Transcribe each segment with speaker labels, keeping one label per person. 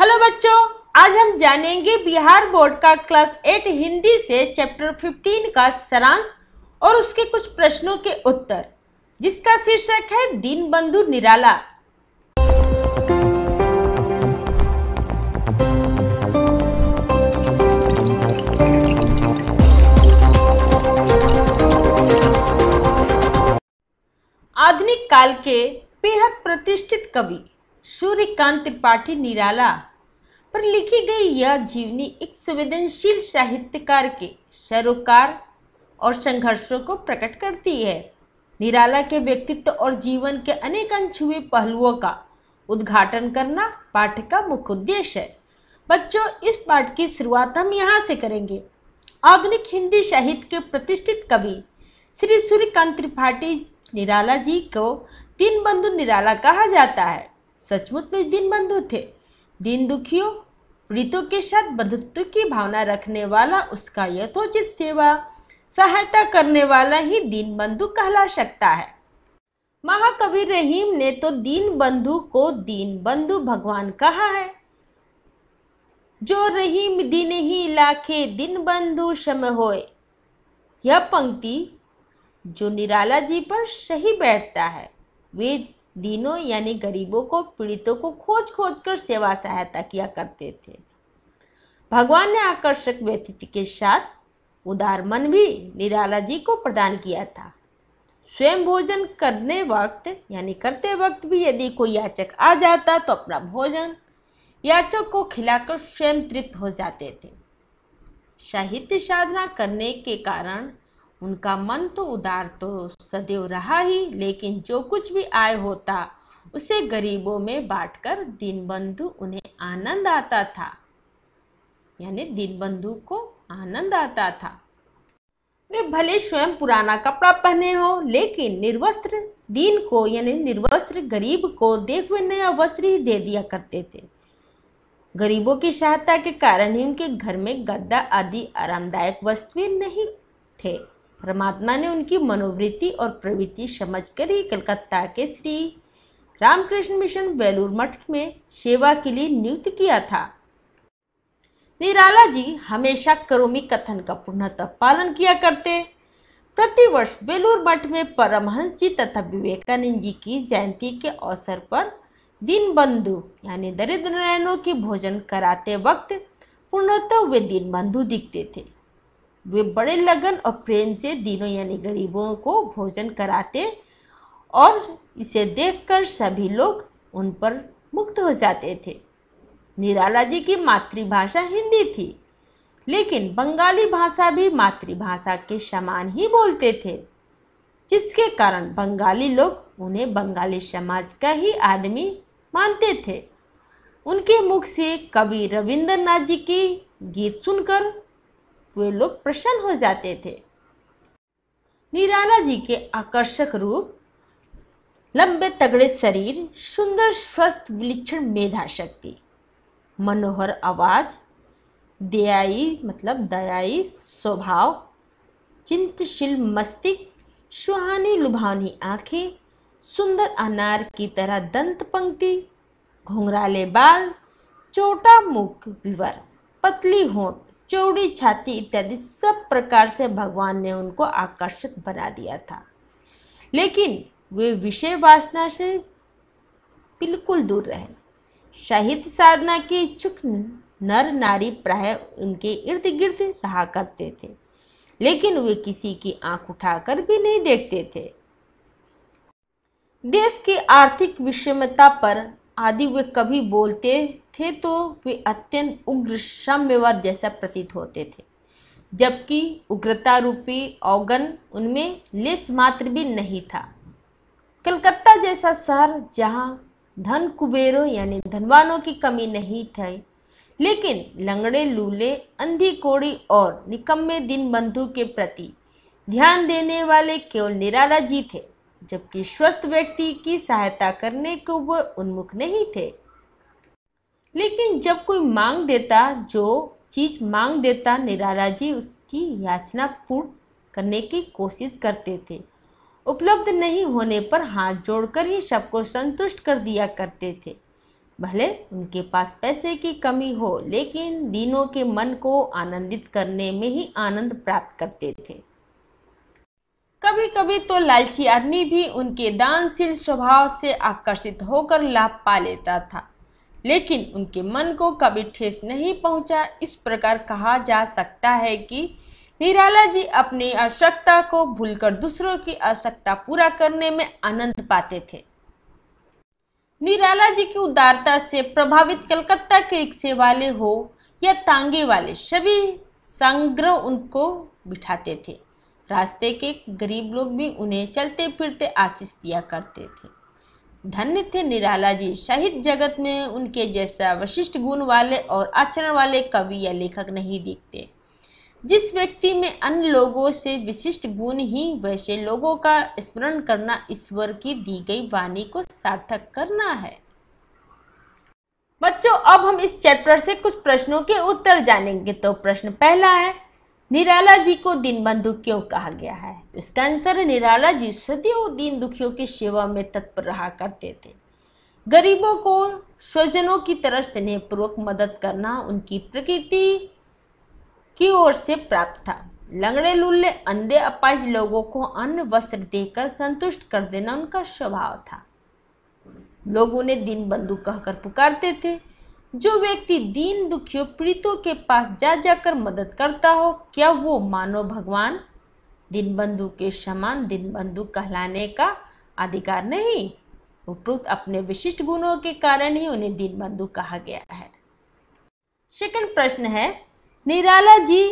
Speaker 1: hello बच्चों आज हम जानेंगे बिहार बोर्ड का क्लास एट हिंदी से चैप्टर फिफ्टीन का सारांश और उसके कुछ प्रश्नों के उत्तर जिसका शीर्षक है दीन बंधु निराला आधुनिक काल के बेहद प्रतिष्ठित कवि सूर्यकांत त्रिपाठी निराला पर लिखी गई यह जीवनी एक संवेदनशील साहित्यकार के सरोकार और संघर्षों को प्रकट करती है निराला के व्यक्तित्व और जीवन के अनेक अंश हुए पहलुओं का उद्घाटन करना पाठ का मुख्य उद्देश्य है बच्चों इस पाठ की शुरुआत हम यहाँ से करेंगे आधुनिक हिंदी साहित्य के प्रतिष्ठित कवि श्री सूर्यकांत त्रिपाठी निराला जी को तीन बंधु निराला कहा जाता है सचमुच में दिन बंधु थे दिन दुखियों पीड़ितों के साथ बंधुत्व की भावना रखने वाला उसका यथोचित सेवा सहायता करने वाला ही दीन बंधु कहला सकता है महाकवि रहीम ने तो दीन बंधु को दीन बंधु भगवान कहा है जो रहीम दिन ही लाखे दिन बंधु शम होए यह पंक्ति जो निराला जी पर सही बैठता है वे दीनों यानी गरीबों को पीड़ितों को खोज खोज कर सेवा सहायता किया करते थे भगवान ने आकर्षक व्यतिथि के साथ उदार मन भी निराला जी को प्रदान किया था स्वयं भोजन करने वक्त यानी करते वक्त भी यदि कोई याचक आ जाता तो अपना भोजन याचक को खिलाकर स्वयं तृप्त हो जाते थे साहित्य साधना करने के कारण उनका मन तो उदार तो सदैव रहा ही लेकिन जो कुछ भी आय होता उसे गरीबों में बांटकर बंधु उन्हें आनंद आता था यानी बंधु को आनंद आता था वे भले स्वयं पुराना कपड़ा पहने हो लेकिन निर्वस्त्र दीन को यानी निर्वस्त्र गरीब को देख हुए नया वस्त्र ही दे दिया करते थे गरीबों की सहायता के कारण ही उनके घर में गद्दा आदि आरामदायक वस्तुएं नहीं थे परमात्मा ने उनकी मनोवृत्ति और प्रवृत्ति समझकर ही कलकत्ता के श्री रामकृष्ण मिशन वेलूर मठ में सेवा के लिए नियुक्त किया था निराला जी हमेशा करोमी कथन का पूर्णतः पालन किया करते प्रतिवर्ष बेलूर मठ में परमहंस जी तथा विवेकानंद जी की जयंती के अवसर पर दिन बंधु यानी दरिद्र नयनों के भोजन कराते वक्त पूर्णतः वे दिन बंधु दिखते थे वे बड़े लगन और प्रेम से दीनों यानी गरीबों को भोजन कराते और इसे देखकर सभी लोग उन पर मुक्त हो जाते थे निराला जी की मातृभाषा हिंदी थी लेकिन बंगाली भाषा भी मातृभाषा के समान ही बोलते थे जिसके कारण बंगाली लोग उन्हें बंगाली समाज का ही आदमी मानते थे उनके मुख से कवि रविंद्रनाथ जी की गीत सुनकर वे लोग प्रसन्न हो जाते थे निराला जी के आकर्षक रूप लंबे तगड़े शरीर सुंदर स्वस्थ विलक्षण मेधा शक्ति मनोहर आवाज दयाई मतलब दयाई स्वभाव चिंतशील मस्तिष्क सुहानी लुभानी आंखें सुंदर अनार की तरह दंत पंक्ति घुंघराले बाल छोटा मुख विवर पतली होंठ चौड़ी छाती इत्यादि सब प्रकार से भगवान ने उनको आकर्षक बना दिया था लेकिन वे विषय वासना से बिल्कुल दूर रहे साहित्य साधना के इच्छुक नर नारी प्राय उनके इर्द गिर्द रहा करते थे लेकिन वे किसी की आंख उठाकर भी नहीं देखते थे देश की आर्थिक विषमता पर आदि वे कभी बोलते थे तो वे अत्यंत उग्र साम्यवाद जैसा प्रतीत होते थे जबकि उग्रता रूपी औगन उनमें लेस मात्र भी नहीं था कलकत्ता जैसा शहर जहाँ धन कुबेरों यानी धनवानों की कमी नहीं थी लेकिन लंगड़े लूले अंधी कोड़ी और निकम्मे दिन बंधु के प्रति ध्यान देने वाले केवल निराला जी थे जबकि स्वस्थ व्यक्ति की सहायता करने को वह उन्मुख नहीं थे लेकिन जब कोई मांग देता जो चीज मांग देता निराला जी उसकी याचना पूर्ण करने की कोशिश करते थे उपलब्ध नहीं होने पर हाथ जोड़कर ही सबको संतुष्ट कर दिया करते थे भले उनके पास पैसे की कमी हो लेकिन दीनों के मन को आनंदित करने में ही आनंद प्राप्त करते थे कभी कभी तो लालची आदमी भी उनके दानशील स्वभाव से आकर्षित होकर लाभ पा लेता था लेकिन उनके मन को कभी ठेस नहीं पहुंचा इस प्रकार कहा जा सकता है कि निराला जी अपनी आवश्यकता को भूलकर दूसरों की आवश्यकता पूरा करने में आनंद पाते थे निराला जी की उदारता से प्रभावित कलकत्ता के रिक्शे वाले हो या तांगे वाले सभी संग्रह उनको बिठाते थे रास्ते के गरीब लोग भी उन्हें चलते फिरते आशीष दिया करते थे धन्य थे निराला जी साहित्य जगत में उनके जैसा वशिष्ठ गुण वाले और आचरण वाले कवि या लेखक नहीं दिखते जिस व्यक्ति में अन्य लोगों से विशिष्ट गुण ही वैसे लोगों का स्मरण करना ईश्वर की दी गई वाणी को सार्थक करना है बच्चों अब हम इस चैप्टर से कुछ प्रश्नों के उत्तर जानेंगे तो प्रश्न पहला है निराला जी को दिन बंधु क्यों कहा गया है इसका आंसर निराला जी सदियों दीन दुखियों की सेवा में तत्पर रहा करते थे गरीबों को स्वजनों की तरह स्नेहपूर्वक मदद करना उनकी प्रकृति की ओर से प्राप्त था लंगड़े लुल्ले अंधे अपाज लोगों को अन्न वस्त्र देकर संतुष्ट कर देना उनका स्वभाव था लोग उन्हें बंधु कहकर पुकारते थे जो व्यक्ति दीन दुखियों पीड़ितों के पास जा जाकर मदद करता हो क्या वो मानो भगवान दिन बंधु के समान दिन बंधु कहलाने का अधिकार नहीं उपरुक्त अपने विशिष्ट गुणों के कारण ही उन्हें बंधु कहा गया है सेकंड प्रश्न है निराला जी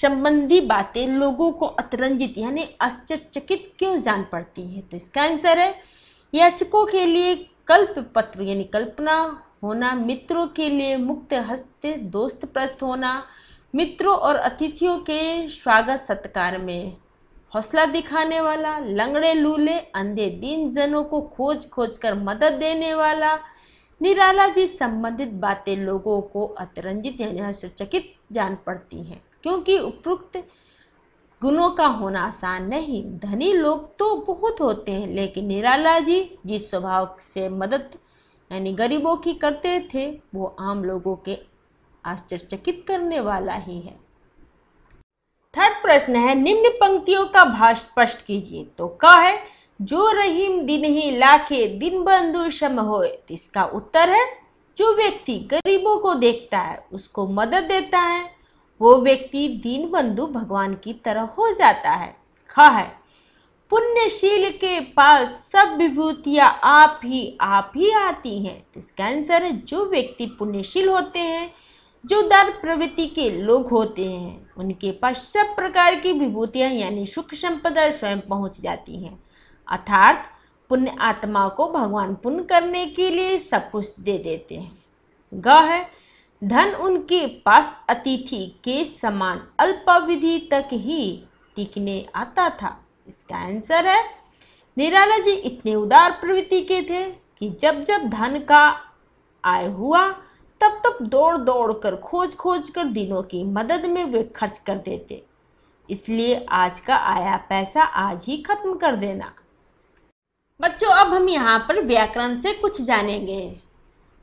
Speaker 1: संबंधी बातें लोगों को अतरंजित यानी आश्चर्यचकित क्यों जान पड़ती है तो इसका आंसर है याचकों के लिए कल्प पत्र यानी कल्पना होना मित्रों के लिए मुक्त हस्त दोस्त प्रस्त होना मित्रों और अतिथियों के स्वागत सत्कार में हौसला दिखाने वाला लंगड़े लूले अंधे दीन जनों को खोज खोज कर मदद देने वाला निराला जी संबंधित बातें लोगों को अतरंजित यानी हर्षचकित जान पड़ती हैं क्योंकि उपयुक्त गुणों का होना आसान नहीं धनी लोग तो बहुत होते हैं लेकिन निराला जी जिस स्वभाव से मदद यानी गरीबों की करते थे वो आम लोगों के आश्चर्यचकित करने वाला ही है थर्ड प्रश्न है निम्न पंक्तियों का भाष स्पष्ट कीजिए तो का है जो रहीम दिन ही लाखे दिन बंधु शम हो तो इसका उत्तर है जो व्यक्ति गरीबों को देखता है उसको मदद देता है वो व्यक्ति दीन बंधु भगवान की तरह हो जाता है खा है पुण्यशील के पास सब विभूतियाँ आप ही आप ही आती हैं तो इसका आंसर है जो व्यक्ति पुण्यशील होते हैं जो दर प्रवृत्ति के लोग होते हैं उनके पास सब प्रकार की विभूतियाँ यानी सुख संपदा स्वयं पहुँच जाती हैं अर्थात पुण्य आत्मा को भगवान पुण्य करने के लिए सब कुछ दे देते हैं ग है धन उनके पास अतिथि के समान अल्पविधि तक ही टिकने आता था इसका आंसर है निराला जी इतने उदार प्रवृत्ति के थे कि जब जब धन का आय हुआ तब तब दौड़ दौड़ कर खोज खोज कर दिनों की मदद में वे खर्च कर देते इसलिए आज का आया पैसा आज ही खत्म कर देना बच्चों अब हम यहाँ पर व्याकरण से कुछ जानेंगे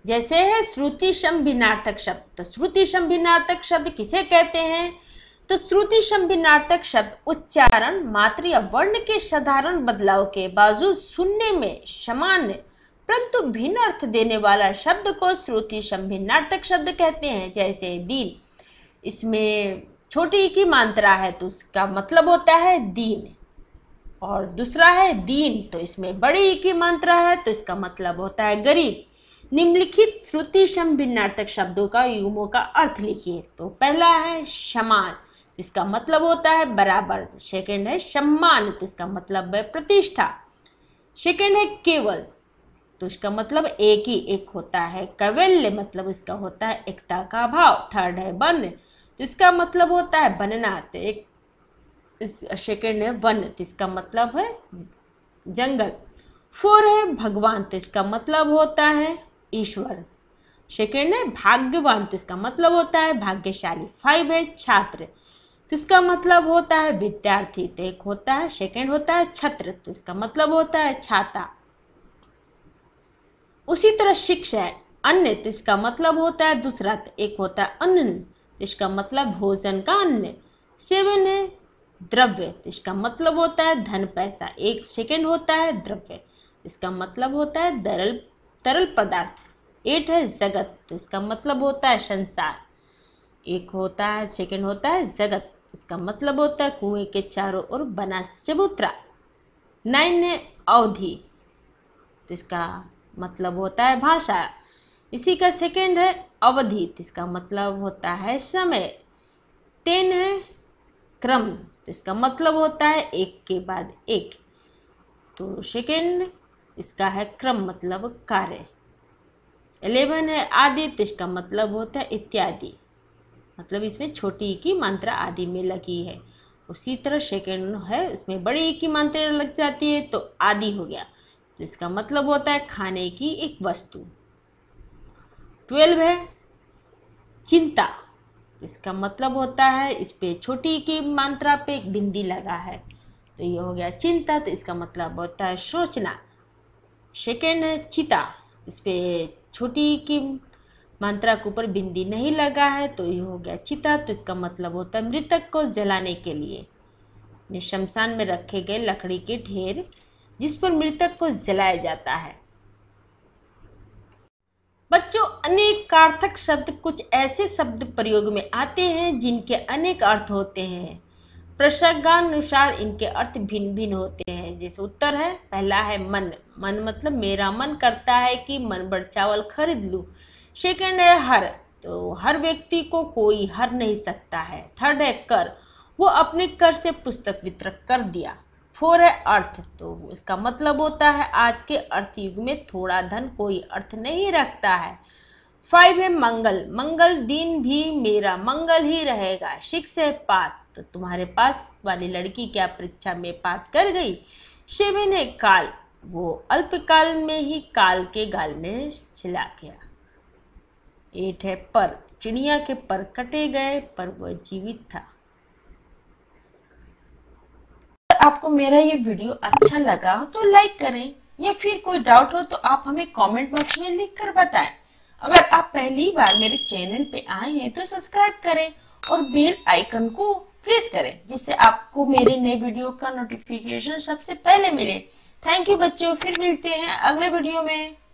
Speaker 1: जैसे है श्रुति शम शब्द तो श्रुति शम शब्द किसे कहते हैं तो श्रुति संबिनार्थक शब्द उच्चारण मात्र या वर्ण के साधारण बदलाव के बावजूद सुनने में समान परंतु भिन्न अर्थ देने वाला शब्द को श्रुति संभिन्नार्थक शब्द कहते हैं जैसे दीन इसमें छोटी की मात्रा है तो उसका मतलब होता है दीन और दूसरा है दीन तो इसमें बड़ी की मात्रा है तो इसका मतलब होता है गरीब निम्नलिखित श्रुति समिन्नार्थक शब्दों का युगमों का अर्थ लिखिए तो पहला है समान इसका मतलब होता है बराबर सेकेंड है सम्मानित इसका मतलब है प्रतिष्ठा सेकेंड है केवल तो इसका मतलब एक ही एक होता है कवल्य मतलब इसका होता है एकता का भाव थर्ड है बन तो इसका मतलब होता है बनना तो एक सेकेंड है वन तो इसका मतलब है जंगल फोर है भगवान तो इसका मतलब होता है ईश्वर सेकेंड है भाग्यवान तो इसका मतलब होता है भाग्यशाली फाइव है छात्र तो इसका मतलब होता है विद्यार्थी तो एक होता है सेकेंड होता है छत्र तो इसका मतलब होता है छाता उसी तरह शिक्षा अन्य तो इसका मतलब होता है दूसरा तो एक होता है अन्न इसका मतलब भोजन का अन्न सेवन है द्रव्य तो इसका मतलब होता है धन पैसा एक सेकेंड होता है द्रव्य इसका मतलब होता है दरल तरल पदार्थ एट है जगत तो इसका मतलब होता है संसार एक होता है सेकेंड होता है जगत इसका मतलब होता है कुएं के चारों ओर बना चबूतरा नाइन अवधि तो इसका मतलब होता है भाषा इसी का सेकंड है अवधि तो इसका मतलब होता है समय टेन है क्रम तो इसका मतलब होता है एक के बाद एक तो सेकंड इसका है क्रम मतलब कार्य एलेवन है आदि तो इसका मतलब होता है इत्यादि मतलब इसमें छोटी की मात्रा आदि में लगी है उसी तरह सेकेंड है इसमें बड़ी की मात्रा लग जाती है तो आदि हो गया तो इसका मतलब होता है खाने की एक वस्तु ट्वेल्व है चिंता इसका मतलब होता है इस पे छोटी की मात्रा पे एक बिंदी लगा है तो ये हो गया चिंता तो इसका मतलब होता है सोचना सेकेंड है चिता इस पे छोटी की मंत्रा के ऊपर बिंदी नहीं लगा है तो ये हो गया चिता तो इसका मतलब होता है मृतक को जलाने के लिए शमशान में रखे गए लकड़ी के ढेर जिस पर मृतक को जलाया जाता है बच्चों अनेक कार्थक शब्द कुछ ऐसे शब्द प्रयोग में आते हैं जिनके अनेक अर्थ होते हैं प्रसंगानुसार इनके अर्थ भिन्न भिन्न होते हैं जैसे उत्तर है पहला है मन मन मतलब मेरा मन करता है कि मन भर चावल खरीद लूँ सेकेंड है हर तो हर व्यक्ति को कोई हर नहीं सकता है थर्ड है कर वो अपने कर से पुस्तक वितरक कर दिया फोर है अर्थ तो इसका मतलब होता है आज के अर्थयुग में थोड़ा धन कोई अर्थ नहीं रखता है फाइव है मंगल मंगल दिन भी मेरा मंगल ही रहेगा सिक्स है पास तो तुम्हारे पास वाली लड़की क्या परीक्षा में पास कर गई सेवन है काल वो अल्पकाल में ही काल के गाल में छिला गया एट है पर चिड़िया के पर कटे गए पर वह जीवित था आपको मेरा ये वीडियो अच्छा लगा हो तो लाइक करें या फिर कोई डाउट हो तो आप हमें कमेंट बॉक्स में लिख कर बताएं अगर आप पहली बार मेरे चैनल पे आए हैं तो सब्सक्राइब करें और बेल आइकन को प्रेस करें जिससे आपको मेरे नए वीडियो का नोटिफिकेशन सबसे पहले मिले थैंक यू बच्चों फिर मिलते हैं अगले वीडियो में